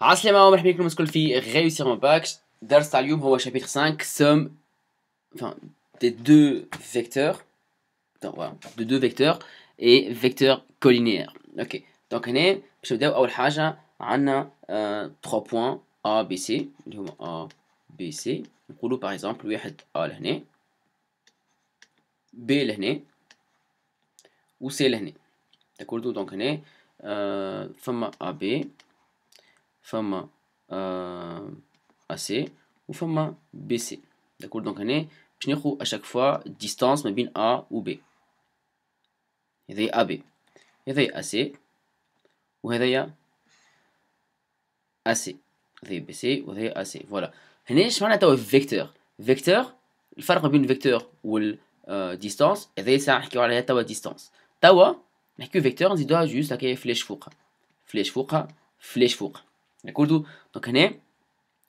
عسلامة ومرحبا بكم الكل في Réussir mon bac درس تاع اليوم هو chapitre 5 somme enfin des deux vecteurs donc voilà de deux vecteurs et vecteurs collinéaires ok donc on est, هنا باش نبداو اول on a trois points A B C اللي هما A B C نقولوا par exemple واحد A لهنا B لهنا و C لهنا داكوردو دونك هنا فما A B فما AC وفما BC داكور دونك هنا باش ناخو اشاك فوا ديستانس ما بين A و B هذايا AB هذايا AC وهذايا AC هذايا BC وهذايا AC فوالا هنا اش معنى توا فيكتور فيكتور الفرق ما بين الفيكتور وال ديستانس آه، هذايا ساعة نحكيو عليها توا ديستانس توا نحكيو فيكتور نزيدوها جوست هكايا فليش فوقها فليش فوقها فليش فوقها داكور دونك هنا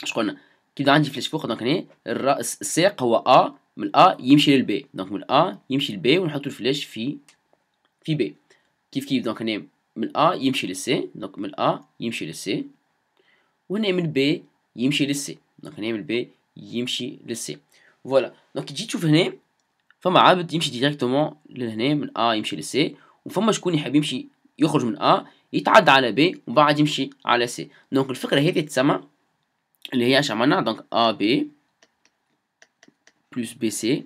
اش قلنا كيبدا عندي فلاش فوق دونك هنا الراس الساق هو ا من ا يمشي للبي دونك من ا يمشي للبي ونحطو الفلاش في في بي كيف كيف دونك هنا من ا يمشي للسي دونك من ا يمشي للسي وهنا من بي يمشي للسي دونك هنا من بي يمشي للسي فوالا دونك كي تجي تشوف هنا فما عابد يمشي ديريكتومون لهنا من ا يمشي للسي وفما شكون يحب يمشي يخرج من ا يتعدى على بي ومن بعد يمشي على سي دونك الفكره هذه تسمى اللي هي اش عملنا دونك ا بي بلس بي سي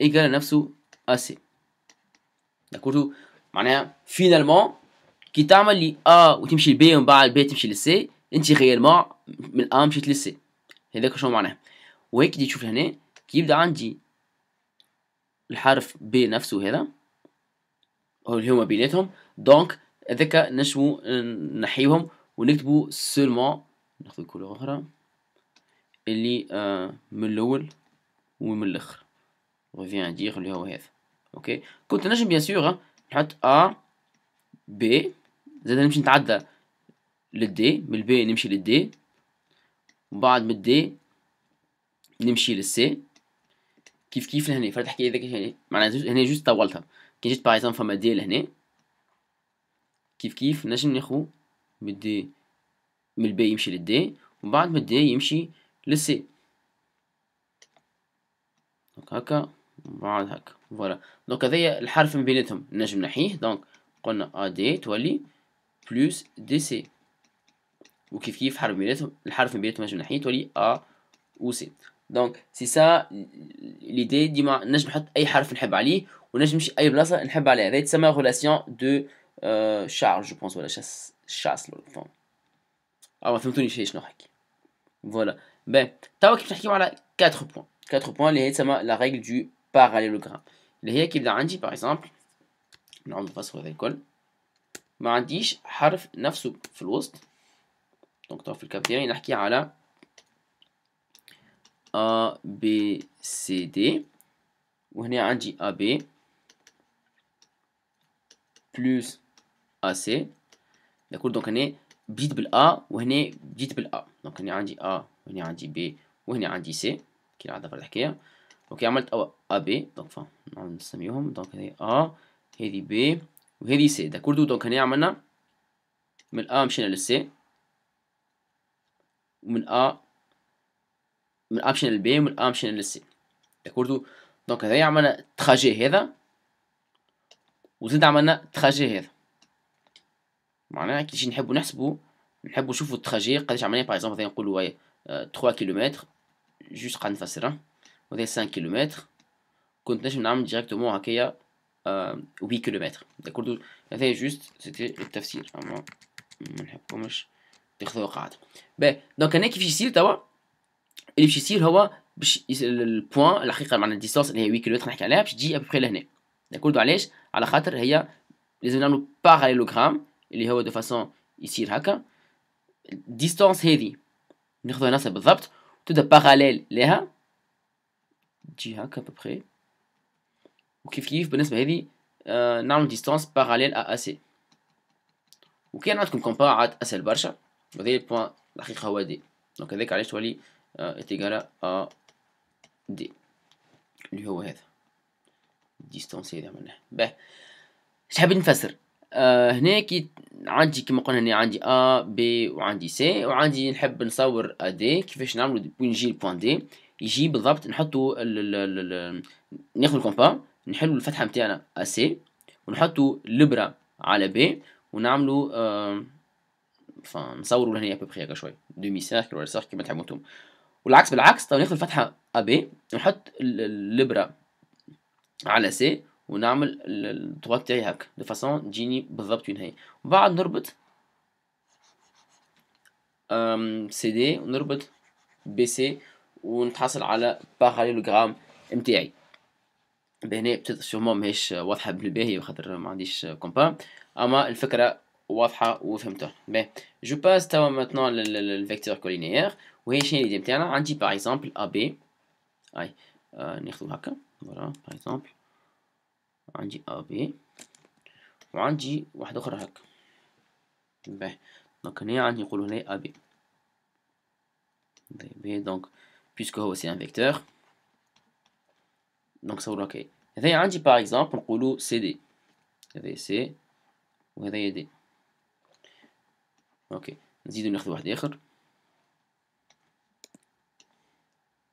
ايكال نفسه ا سي داكور معناها فينالمون كي تعمل لي ا وتمشي لبي ومن بعد بي تمشي لسي انت غير من ا مشيت لسي هذاك شنو معناه وهيك دي تشوف هنا كي يبدا عندي الحرف بي نفسه هذا اللي هما بيناتهم دونك هذاك نشمو نحيوهم ونكتبو سولمون ناخذ كولور اخرى اللي آه من الاول ومن الاخر ريفيان دير اللي هو هذا اوكي كنت نجم بيان آه، سيغ نحط ا بي زاد نمشي نتعدى للدي من البي نمشي للدي وبعد من الدي نمشي للسي كيف كيف لهنا فهاد الحكايه هذاك هنا معناها هنا جوست طولتها كي جيت باغ فما دي لهنا كيف كيف نجم ناخو من الدي من البي يمشي للدي ومن بعد من الدي يمشي للسي دونك هكا ومن بعد هكا فوالا دونك هذايا الحرف من بيناتهم نجم نحيه دونك قلنا ا دي تولي بلس دي سي وكيف كيف حرف بيناتهم الحرف من بيناتهم نجم نحيه تولي ا و سي دونك سي سا ليدي ديما نجم نحط اي حرف نحب عليه ونجم نمشي اي بلاصه نحب عليها هذا تسمى غولاسيون دو Euh, charge, je pense, voilà, chasse, chasse, enfin. Alors, on va faire tout le chien, Voilà. Ben, t'as vu qu'il y a 4 points. 4 points, les la règle du parallélogramme. Les il y a un par exemple. Là, on va se faire l'école. Ma dish, harf, nafsu, flost. Donc, t'as vu le capteur, il y a un A, B, C, D. Ou il y a un A, B. Plus. ا سي داكور دونك هنا بديت بالا وهنا بديت بالا دونك هنا عندي ا وهنا عندي بي وهنا عندي سي العادة في الحكايه دونك عملت ا بي دونك فنعاود نسميهم دونك هنا ا هذه بي وهذه سي داكور دونك هنا عملنا من ا مشينا للسي ومن ا من A مشينا للبي ومن A مشينا للسي داكوردو دونك هذايا عملنا تراجي هذا وزيد عملنا تراجي هذا معناها كي نجي نحبو نحسبو نحبو نشوفو التراجي قداش عملنا باغ اكزومبل نقولو هاي 3 كيلومتر جوست قاعد نفسرها وهذا 5 كيلومتر كنت نجم نعمل ديريكتومون هكايا وي كيلومتر داكور هذا جوست سيتي التفسير اما منحبهمش تاخذو قاعدة باهي دونك هنا كيفاش يصير توا اللي باش يصير هو باش البوان الحقيقه معناها الديستانس اللي هي 8 كيلومتر نحكي عليها باش تجي ابخي لهنا داكور علاش على خاطر هي لازم نعملو باراليلوغرام اللي هو دو فاسون يصير هكا الديستانس هذه ناخذها نفسها بالضبط تبدا باراليل لها تجي هكا ببخي وكيف كيف بالنسبه هذه آه، نعمل ديستانس باراليل ا اسي وكان عندكم كومبا عاد اسهل برشا وهذا البوان الحقيقه هو دي دونك هذاك علاش تولي اتيكالا ا دي اللي هو هذا ديستانس هذا عملناه باه شحاب نفسر آه هناك عندي كما قلنا هنا عندي ا بي وعندي سي وعندي نحب نصور ادي كيفاش نعملو بوين جي البوان دي يجي بالضبط نحطو ناخذ الكومبا نحلو الفتحه نتاعنا ا سي ونحطو لبرا على بي ونعملو آه نصورو لهنا ابوبخي هكا شوي دومي سيركل ولا سيركل كيما تحبو نتوما والعكس بالعكس تو ناخذ الفتحه ا بي ونحط البره على سي ونعمل الطوال بتاعي هكا دو فاسون تجيني بالظبط وين هي وبعد نربط سي دي ونربط بي سي ونتحصل على باراليلوغرام متاعي بهنا سيغمون ماهيش واضحة بالباهي خاطر ما عنديش كومبا اما الفكرة واضحة وفهمتها باهي جو باس توا ماتنو للفيكتور كولينير وهي شنو الايدي متاعنا عندي باغ اكزومبل ا بي اي آه، ناخذو هكا فوالا باغ اكزومبل عندي ا بي وعندي واحدة أخرى هكا باه دونك هنا عندي نقولو هنايا ا بي دي بي دونك بيسكو هو سي ان فيكتور دونك صورو هكا هذايا عندي باغ اكزومبل نقولو سي دي هذايا سي وهذايا دي اوكي نزيدو ناخدو واحد آخر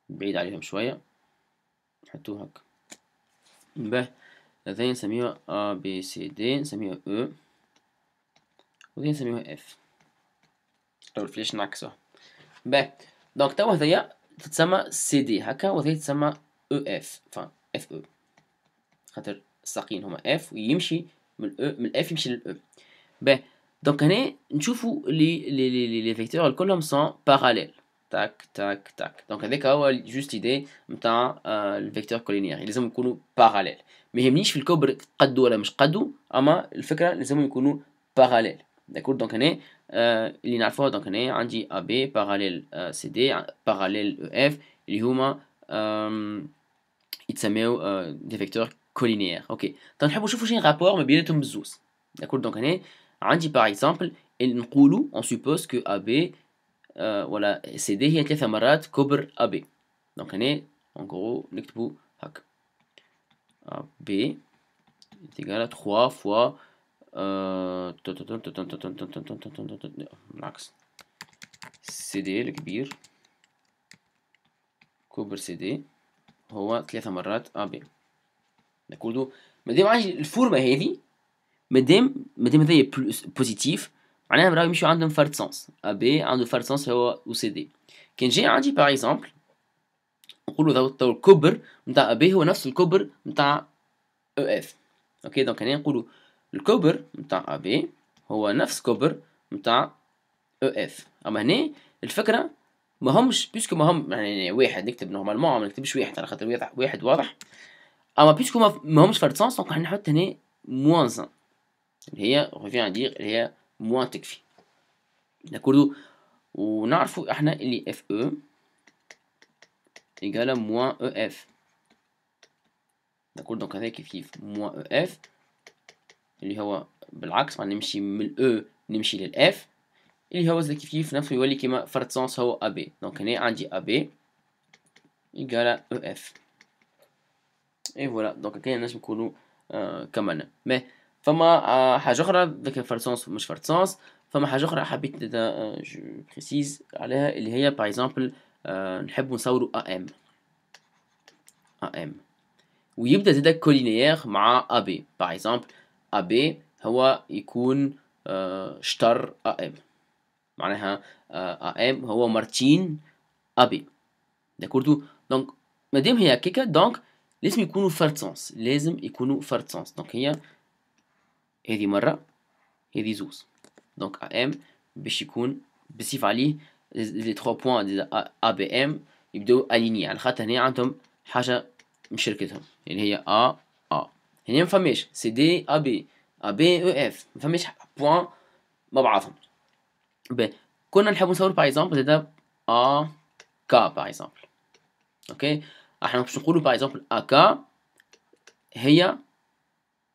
بعيد عليهم شوية نحطوه هكا باه لدينا نسميوها أ B C دي نسميوها E ودي نسميوها اف أو الفليش نعكسها باك دونك توا هذيا تتسمى سي دي هكا وهذيا تتسمى او اف فان اف او خاطر الساقين هما اف ويمشي من الاو e، من الاف يمشي للاو باهي e. دونك هنا نشوفو لي لي لي لي فيكتور كلهم سون باراليل Tac, tac, tac. Donc, avec juste idée, euh, le vecteur collinaire. Il parallèle. Mais il n'y a pas de pas D'accord Donc, il y a AB euh, parallèle euh, CD, parallèle EF, il y a des vecteurs colinéaires. Ok. Donc, un rapport, mais bien D'accord Donc, par exemple, on suppose que AB ولا سيدي هي ثلاثة مرات كبر أبي دونك هنا أنكرو نكتبو هاك أبي تيكالا تخوا فوا بالعكس سيدي الكبير كبر سيدي هو ثلاثة مرات أبي داكوردو مادام عندي الفورمة هذه مادام مادام هذايا بوزيتيف معناها راهو يمشيو عندهم فرد سونس ابي عنده فرد سونس هو او سي دي كي نجي عندي باغ اكزومبل نقولوا ذا الطول الكبر نتاع ابي هو نفس الكبر نتاع او اف اوكي دونك هنا نقولوا الكبر نتاع ابي هو نفس كبر نتاع او e, اف اما هنا الفكره ما همش بيسكو ما هم يعني واحد نكتب نورمالمون ما نكتبش واحد على خاطر واحد واضح اما بيسكو ما همش فرد سونس دونك نحط هنا موان اللي هي غوفي عندي اللي هي موان تكفي داكوردو ونعرفو احنا اللي اف او ايجالا موان او اف داكور دونك هذا كيف كيف موان او اف اللي هو بالعكس معناها نمشي من الاو نمشي للاف اللي هو زي كيف كيف نفسه يولي كيما فرد سونس هو بي دونك هنا عندي بي ايجالا او اف اي فوالا دونك هكايا الناس نكونو آه كملنا مي فما آه، حاجة أخرى ذاك فرسانس مش فرسونس فما حاجة أخرى حبيت آه، بريسيز عليها اللي هي باغ إكزومبل آه، نحب نصورو أ أم أ أم ويبدا زادا كولينيير مع أ بي باغ إكزومبل أ بي هو يكون شطر أ أم معناها أ أم هو مارتين أبي داكوردو دونك مادام هي هكاكا دونك لازم يكونوا فرد سونس لازم يكونوا فرد سونس دونك هي هذي مرة هذي زوز دونك ام باش يكون بصيف عليه لي تخوا بوان ديال ا بي ام يبداو اليني على خاطر هنا عندهم حاجة مشركتهم اللي يعني هي ا ا هنا مفماش سي دي e، ا بي ا بي او اف مفماش بوان مع بعضهم ب كنا نحب نصور باغ اكزومبل زادا ا كا باغ اكزومبل اوكي احنا باش نقولو باغ اكزومبل ا كا هي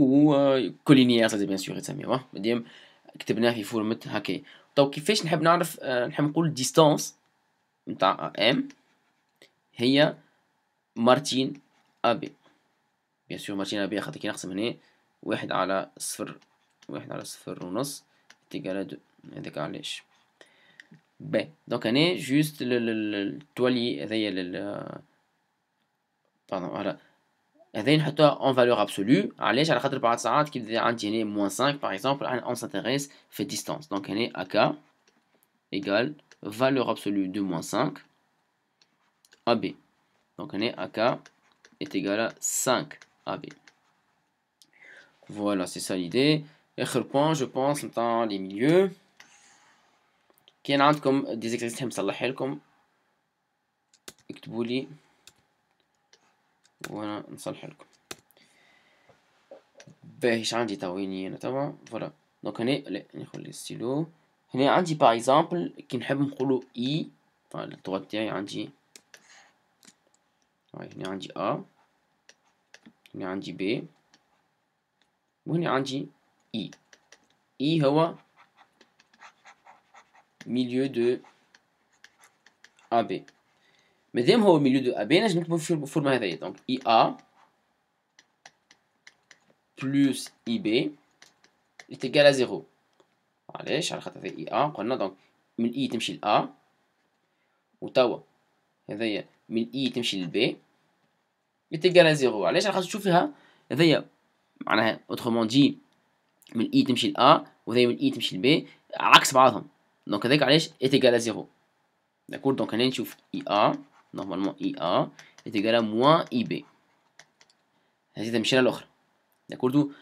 وكولينيا قصدي بيان سور يتسميوها مديم كتبناه في فورمة هكايا تو طيب كيفاش نحب نعرف آه، نحب نقول ديستانس نتاع ام هي مارتين ابي بيان سور مارتين ابي خاطر كي نقسم هنا واحد على صفر واحد على صفر ونص تيكالا دو هذاك علاش باهي دونك هنا جوست التوالي هذايا باردون آه، على Il y a une en valeur absolue. Allez, j'ai la moins 5. Par exemple, on s'intéresse fait distance. Donc, il est a égale valeur absolue de moins 5 AB. Donc, on a un égal à 5 AB. Voilà, c'est ça l'idée. le point, je pense, dans les milieux. qui a وانا نصلح لكم باهيش عندي تاويني انا تبع فوالا دونك هنا لا نخلي ستيلو هنا عندي باغ اكزومبل كي نحب نقولو اي e، فالتوا تاعي عندي هاي هنا عندي ا هنا عندي بي وهنا عندي اي e. اي e هو دو ا ب مادام هو ميليو دو ابي نجم نكتبو في الفورما هذايا دونك اي ا بلوس اي بي يتيكالا زيرو علاش على خاطر اي ا قلنا دونك من اي تمشي لا وتوا هذايا من اي تمشي لبي يتيكالا زيرو علاش على خاطر تشوف فيها هذايا معناها اوترومون دي من اي تمشي لا وهذايا من اي تمشي لبي عكس بعضهم دونك هذاك علاش يتيكالا زيرو داكور دونك هنا نشوف اي ا normalement IA est égal à moins IB هذه تمشينا الاخرى داكور دو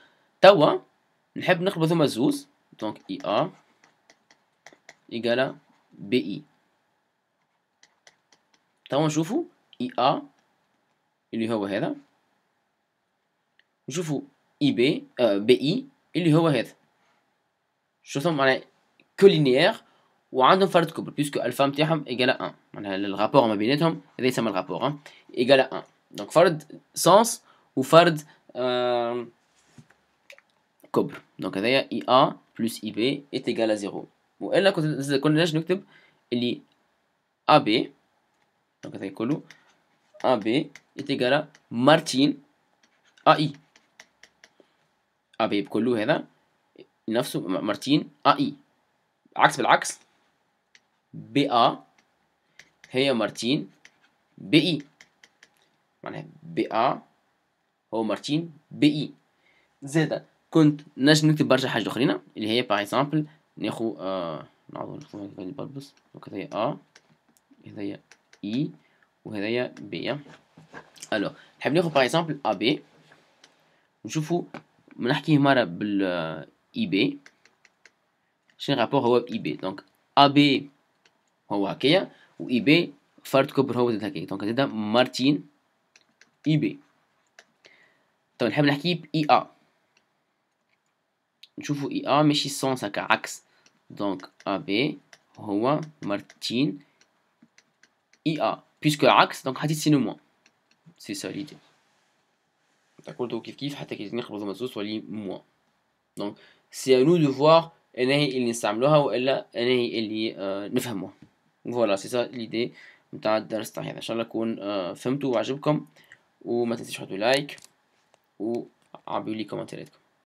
توا نحب نخربوا ثم زوز دونك IA ايكالا بي توا نشوفو IA اللي هو هذا نشوفو IB بي آه بي اللي هو هذا شفتهم معناها كولينيير وعندهم فرد كبر بيسكو الفا متاعهم ايجال 1 معناها الرابور ما بيناتهم هذا يسمى الرابور ايجال 1 دونك فرد سونس وفرد كبر دونك هذايا اي ا بلس اي بي ايت ايجال 0 والا كنت كنا نكتب اللي ا بي دونك هذا يقولوا ا بي ايت ايجال مارتين ا اي ا بي بكلو هذا نفسه مارتين ا اي عكس بالعكس بأ هي مارتين بإي معناها بأ هو مارتين بإي زادة كنت نجم نكتب برشا حاجة أخرين اللي هي باغ إكزامبل ناخو آه نعاودو نشوفو هكذا البلبس هكذايا أ هذايا إي وهذايا بي ألو نحب ناخو باغ إكزامبل أ بي نشوفو نحكيه مرة بال إي آه، بي شنو رابور هو بإي بي دونك أ بي هو هكايا و اي بي فرد كبر هو زاد هكايا دونك زاد مارتين اي بي طيب نحب نحكي ب اي ا نشوفو اي ا ماشي سونس هكا عكس دونك ا بي هو مارتين اي ا بيسكو عكس دونك حتي سينو موان سي سا ليدي قلتو كيف كيف حتى كي نخبزو مزوز تولي مو دونك سي انو دو فوار هي اللي نستعملوها والا هي اللي آه، نفهموها فوالا سي سا ليدي نتاع الدرس تاع هذا ان شاء الله يكون آه، فهمتوا وعجبكم وما تنسيش تحطوا لايك وعبوا لي كومنتاتكم